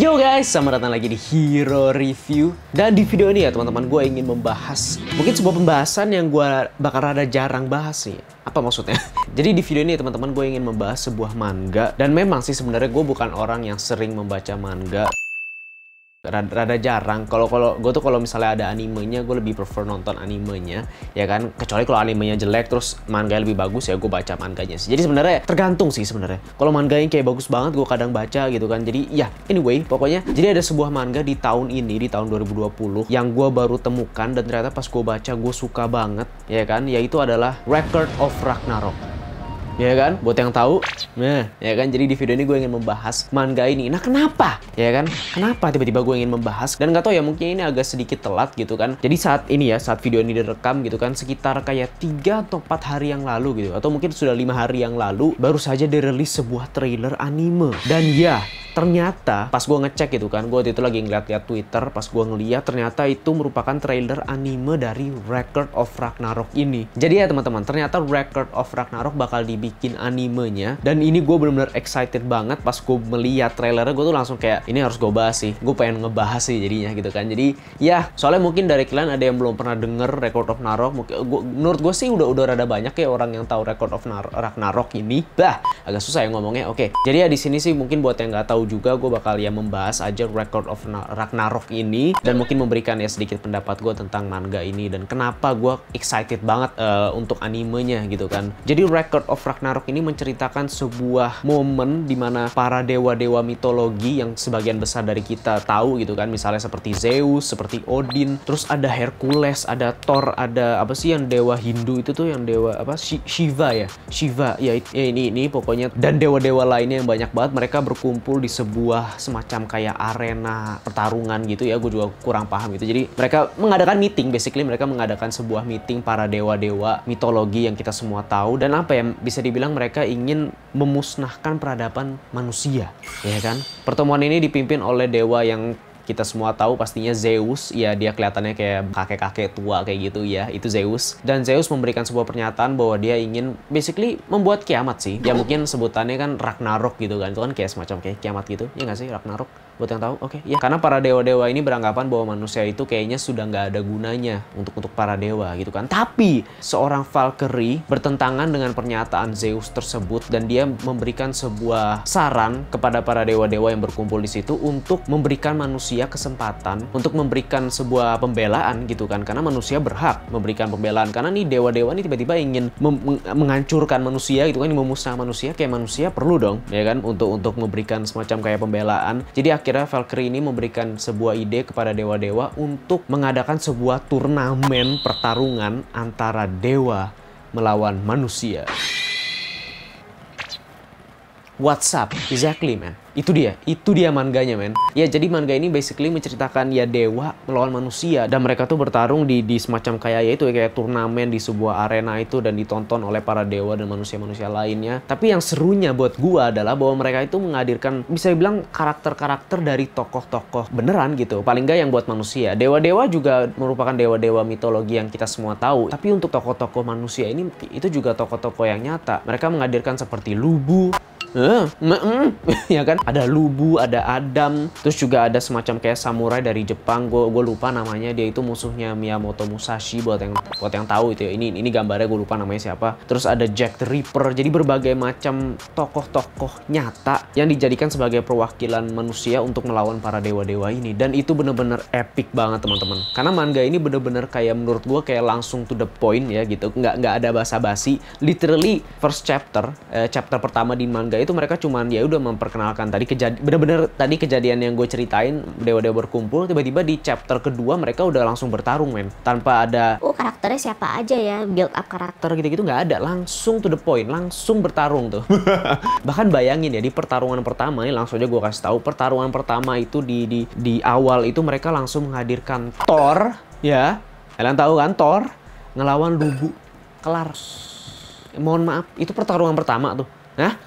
Yo guys, selamat datang lagi di Hero Review Dan di video ini ya teman-teman gue ingin membahas Mungkin sebuah pembahasan yang gue bakal rada jarang bahas sih. Apa maksudnya? Jadi di video ini ya teman-teman gue ingin membahas sebuah manga Dan memang sih sebenarnya gue bukan orang yang sering membaca manga rada, rada jarang kalau kalau gue tuh kalau misalnya ada animenya gue lebih prefer nonton animenya ya kan kecuali kalau animenya jelek terus manga lebih bagus ya gue baca manganya sih jadi sebenarnya tergantung sih sebenarnya kalau manga yang kayak bagus banget gue kadang baca gitu kan jadi ya anyway pokoknya jadi ada sebuah manga di tahun ini di tahun 2020 yang gue baru temukan dan ternyata pas gue baca gue suka banget ya kan yaitu adalah Record of Ragnarok ya kan? Buat yang tahu, nah, ya kan? Jadi di video ini gue ingin membahas manga ini. Nah, kenapa? Ya kan? Kenapa tiba-tiba gue ingin membahas? Dan gak tau ya, mungkin ini agak sedikit telat gitu kan. Jadi saat ini ya, saat video ini direkam gitu kan, sekitar kayak 3 atau 4 hari yang lalu gitu. Atau mungkin sudah lima hari yang lalu, baru saja dirilis sebuah trailer anime. Dan ya, ternyata pas gue ngecek gitu kan gue itu lagi ngeliat-liat Twitter pas gue ngeliat ternyata itu merupakan trailer anime dari Record of Ragnarok ini jadi ya teman-teman ternyata Record of Ragnarok bakal dibikin animenya dan ini gue bener-bener excited banget pas gue melihat trailernya gue tuh langsung kayak ini harus gue bahas sih gue pengen ngebahas sih jadinya gitu kan jadi ya soalnya mungkin dari kalian ada yang belum pernah denger Record of Ragnarok mungkin gua, menurut gue sih udah udah rada banyak ya orang yang tahu Record of Nar Ragnarok ini bah agak susah ya ngomongnya oke jadi ya di sini sih mungkin buat yang nggak tahu juga gue bakal ya membahas aja Record of Ragnarok ini dan mungkin memberikan ya sedikit pendapat gue tentang manga ini dan kenapa gue excited banget uh, untuk animenya gitu kan. Jadi Record of Ragnarok ini menceritakan sebuah momen dimana para dewa-dewa mitologi yang sebagian besar dari kita tahu gitu kan misalnya seperti Zeus, seperti Odin, terus ada Hercules, ada Thor, ada apa sih yang dewa Hindu itu tuh yang dewa apa Shiva ya, Shiva ya, ya ini ini pokoknya dan dewa-dewa lainnya yang banyak banget mereka berkumpul di sebuah semacam kayak arena pertarungan gitu ya, gue juga kurang paham gitu. Jadi mereka mengadakan meeting, basically mereka mengadakan sebuah meeting para dewa-dewa mitologi yang kita semua tahu dan apa yang bisa dibilang mereka ingin memusnahkan peradaban manusia, ya kan? Pertemuan ini dipimpin oleh dewa yang kita semua tahu pastinya Zeus ya dia kelihatannya kayak kakek-kakek tua kayak gitu ya itu Zeus dan Zeus memberikan sebuah pernyataan bahwa dia ingin basically membuat kiamat sih ya mungkin sebutannya kan Ragnarok gitu kan itu kan kayak semacam kayak kiamat gitu ya nggak sih Ragnarok buat yang tahu oke okay, ya karena para dewa-dewa ini beranggapan bahwa manusia itu kayaknya sudah nggak ada gunanya untuk untuk para dewa gitu kan tapi seorang Valkyrie bertentangan dengan pernyataan Zeus tersebut dan dia memberikan sebuah saran kepada para dewa-dewa yang berkumpul di situ untuk memberikan manusia manusia kesempatan untuk memberikan sebuah pembelaan gitu kan karena manusia berhak memberikan pembelaan karena nih dewa-dewa ini tiba-tiba ingin menghancurkan manusia gitu kan memusnah manusia kayak manusia perlu dong ya kan untuk untuk memberikan semacam kayak pembelaan jadi akhirnya Valkyrie ini memberikan sebuah ide kepada dewa-dewa untuk mengadakan sebuah turnamen pertarungan antara dewa melawan manusia WhatsApp exactly man itu dia, itu dia manganya men. Ya jadi manga ini basically menceritakan ya dewa melawan manusia dan mereka tuh bertarung di di semacam kayak ya itu ya, kayak turnamen di sebuah arena itu dan ditonton oleh para dewa dan manusia-manusia lainnya. Tapi yang serunya buat gua adalah bahwa mereka itu menghadirkan bisa dibilang karakter-karakter dari tokoh-tokoh beneran gitu. Paling gak yang buat manusia. Dewa-dewa juga merupakan dewa-dewa mitologi yang kita semua tahu. Tapi untuk tokoh-tokoh manusia ini itu juga tokoh-tokoh yang nyata. Mereka menghadirkan seperti Lubu, Uh, mm, mm. ya kan? ada Lubu, ada Adam, terus juga ada semacam kayak samurai dari Jepang. Gue gue lupa namanya. Dia itu musuhnya Miyamoto Musashi buat yang buat yang tahu itu ya. Ini ini gambarnya gue lupa namanya siapa. Terus ada Jack the Ripper. Jadi berbagai macam tokoh-tokoh nyata yang dijadikan sebagai perwakilan manusia untuk melawan para dewa-dewa ini. Dan itu bener-bener epic banget teman-teman. Karena manga ini bener-bener kayak menurut gue kayak langsung to the point ya gitu. Nggak nggak ada basa-basi. Literally first chapter, eh, chapter pertama di manga itu mereka cuman ya udah memperkenalkan tadi kejadian bener-bener tadi kejadian yang gue ceritain dewa-dewa berkumpul tiba-tiba di chapter kedua mereka udah langsung bertarung men tanpa ada oh karakternya siapa aja ya build up karakter gitu-gitu nggak ada langsung to the point langsung bertarung tuh bahkan bayangin ya di pertarungan pertama ini langsung aja gue kasih tahu pertarungan pertama itu di di di awal itu mereka langsung menghadirkan Thor ya kalian tahu kan Thor ngelawan Lubu kelar mohon maaf itu pertarungan pertama tuh nah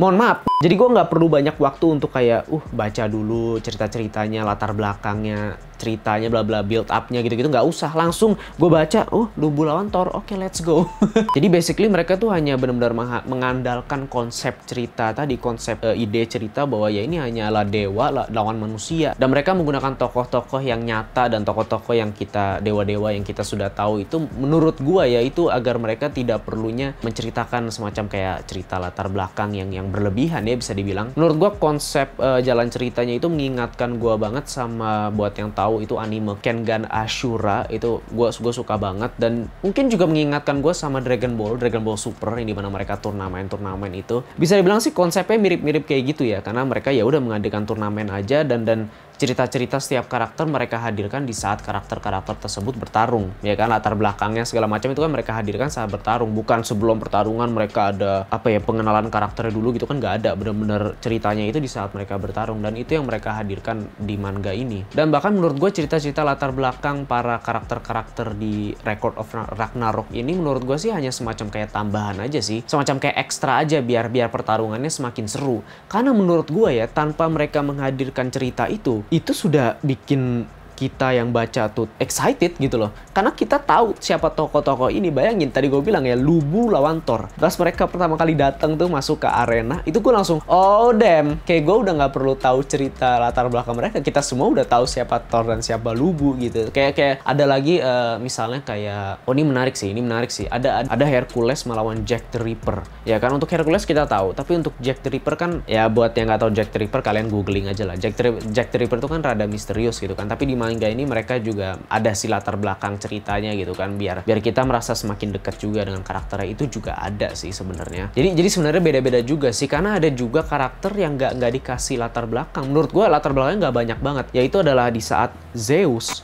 mohon maaf jadi gue nggak perlu banyak waktu untuk kayak uh baca dulu cerita ceritanya latar belakangnya ceritanya bla bla build upnya gitu gitu nggak usah langsung gue baca uh Lubu lawan Thor oke okay, let's go jadi basically mereka tuh hanya benar-benar mengandalkan konsep cerita tadi konsep uh, ide cerita bahwa ya ini hanyalah dewa lawan manusia dan mereka menggunakan tokoh-tokoh yang nyata dan tokoh-tokoh yang kita dewa-dewa yang kita sudah tahu itu menurut gue ya itu agar mereka tidak perlunya menceritakan semacam kayak cerita latar belakang yang yang berlebihan ya bisa dibilang. Menurut gua konsep uh, jalan ceritanya itu mengingatkan gua banget sama buat yang tahu itu anime Kengan Ashura itu gua gua suka banget dan mungkin juga mengingatkan gua sama Dragon Ball, Dragon Ball Super yang dimana mereka turnamen-turnamen itu. Bisa dibilang sih konsepnya mirip-mirip kayak gitu ya karena mereka ya udah mengadakan turnamen aja dan dan cerita-cerita setiap karakter mereka hadirkan di saat karakter-karakter tersebut bertarung ya kan latar belakangnya segala macam itu kan mereka hadirkan saat bertarung bukan sebelum pertarungan mereka ada apa ya pengenalan karakternya dulu gitu kan nggak ada bener-bener ceritanya itu di saat mereka bertarung dan itu yang mereka hadirkan di manga ini dan bahkan menurut gue cerita-cerita latar belakang para karakter-karakter di Record of Ragnarok ini menurut gue sih hanya semacam kayak tambahan aja sih semacam kayak ekstra aja biar biar pertarungannya semakin seru karena menurut gue ya tanpa mereka menghadirkan cerita itu itu sudah bikin kita yang baca tuh excited gitu loh. Karena kita tahu siapa tokoh-tokoh ini. Bayangin tadi gue bilang ya Lubu lawan Thor. Terus mereka pertama kali datang tuh masuk ke arena, itu gue langsung oh damn, kayak gue udah nggak perlu tahu cerita latar belakang mereka. Kita semua udah tahu siapa Thor dan siapa Lubu gitu. Kayak kayak ada lagi uh, misalnya kayak oh ini menarik sih, ini menarik sih. Ada ada Hercules melawan Jack the Ripper. Ya kan untuk Hercules kita tahu, tapi untuk Jack the Ripper kan ya buat yang nggak tahu Jack the Ripper kalian googling aja lah. Jack the, Jack the Ripper itu kan rada misterius gitu kan, tapi di paling ini mereka juga ada si latar belakang ceritanya gitu kan biar biar kita merasa semakin dekat juga dengan karakternya itu juga ada sih sebenarnya jadi jadi sebenarnya beda-beda juga sih karena ada juga karakter yang nggak nggak dikasih latar belakang menurut gue latar belakangnya nggak banyak banget yaitu adalah di saat Zeus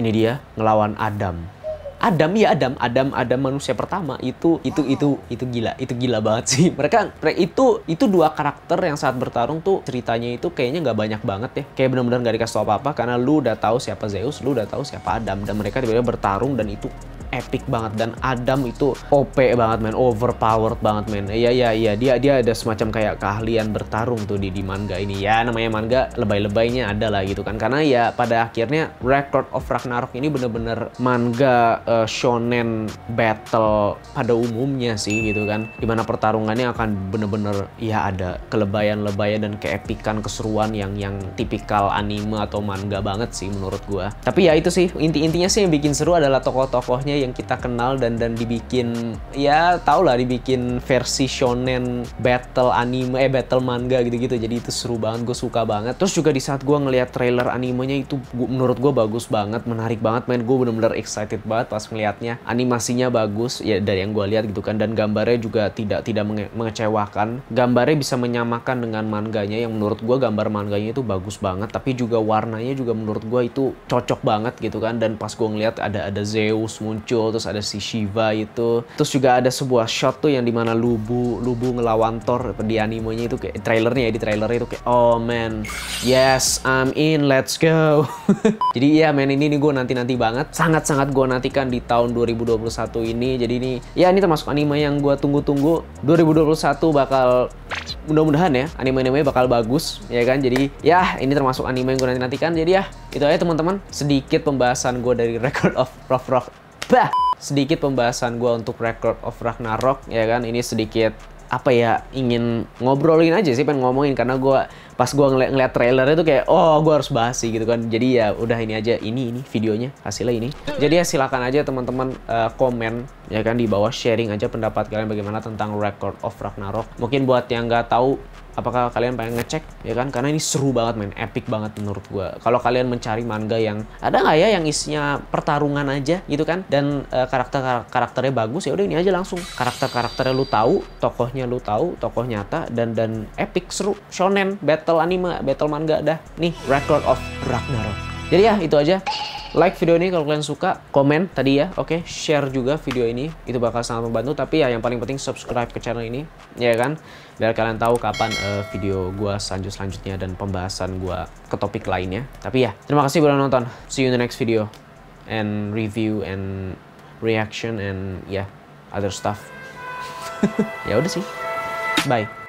ini dia ngelawan Adam Adam ya Adam, Adam Adam manusia pertama itu itu oh. itu itu gila, itu gila banget sih. Mereka itu itu dua karakter yang saat bertarung tuh ceritanya itu kayaknya nggak banyak banget ya. Kayak benar-benar nggak dikasih tau apa-apa karena lu udah tahu siapa Zeus, lu udah tahu siapa Adam dan mereka tiba-tiba bertarung dan itu epic banget dan Adam itu OP banget men, overpowered banget men. Iya iya iya, dia dia ada semacam kayak keahlian bertarung tuh di di manga ini. Ya namanya manga lebay-lebaynya ada lah gitu kan. Karena ya pada akhirnya Record of Ragnarok ini bener-bener manga uh, shonen battle pada umumnya sih gitu kan. Dimana pertarungannya akan bener-bener ya ada kelebayan-lebayan dan keepikan keseruan yang yang tipikal anime atau manga banget sih menurut gua. Tapi ya itu sih inti-intinya sih yang bikin seru adalah tokoh-tokohnya yang kita kenal dan dan dibikin ya tau lah dibikin versi shonen battle anime eh battle manga gitu-gitu jadi itu seru banget gue suka banget terus juga di saat gue ngeliat trailer animenya itu gua, menurut gue bagus banget menarik banget main gue bener-bener excited banget pas ngeliatnya animasinya bagus ya dari yang gue lihat gitu kan dan gambarnya juga tidak tidak menge mengecewakan gambarnya bisa menyamakan dengan manganya yang menurut gue gambar manganya itu bagus banget tapi juga warnanya juga menurut gue itu cocok banget gitu kan dan pas gue ngeliat ada ada Zeus muncul muncul terus ada si Shiva itu terus juga ada sebuah shot tuh yang dimana Lubu Lubu ngelawan Thor di animonya itu kayak trailernya ya di trailernya itu kayak oh man yes I'm in let's go jadi ya yeah, man ini nih gue nanti nanti banget sangat sangat gue nantikan di tahun 2021 ini jadi ini ya ini termasuk anime yang gue tunggu-tunggu 2021 bakal mudah-mudahan ya anime-anime bakal bagus ya kan jadi ya ini termasuk anime yang gue nanti nantikan jadi ya itu aja teman-teman sedikit pembahasan gue dari Record of Rough Rock bah sedikit pembahasan gue untuk Record of Ragnarok ya kan ini sedikit apa ya ingin ngobrolin aja sih pengen ngomongin karena gue pas gue ngeliat, ngeliat trailer itu kayak oh gue harus bahas sih gitu kan jadi ya udah ini aja ini ini videonya hasilnya ini jadi ya silakan aja teman-teman uh, komen ya kan di bawah sharing aja pendapat kalian bagaimana tentang Record of Ragnarok mungkin buat yang nggak tahu apakah kalian pengen ngecek ya kan karena ini seru banget main epic banget menurut gue kalau kalian mencari manga yang ada nggak ya yang isinya pertarungan aja gitu kan dan uh, karakter karakternya bagus ya udah ini aja langsung karakter karakternya lu tahu tokohnya lu tahu tokoh nyata dan dan epic seru shonen battle anime battle manga dah nih record of Ragnarok jadi ya itu aja like video ini kalau kalian suka, komen tadi ya, oke, okay? share juga video ini, itu bakal sangat membantu. Tapi ya yang paling penting subscribe ke channel ini, ya kan, biar kalian tahu kapan uh, video gue selanjut selanjutnya dan pembahasan gue ke topik lainnya. Tapi ya, terima kasih sudah nonton. See you in the next video and review and reaction and yeah other stuff. ya udah sih, bye.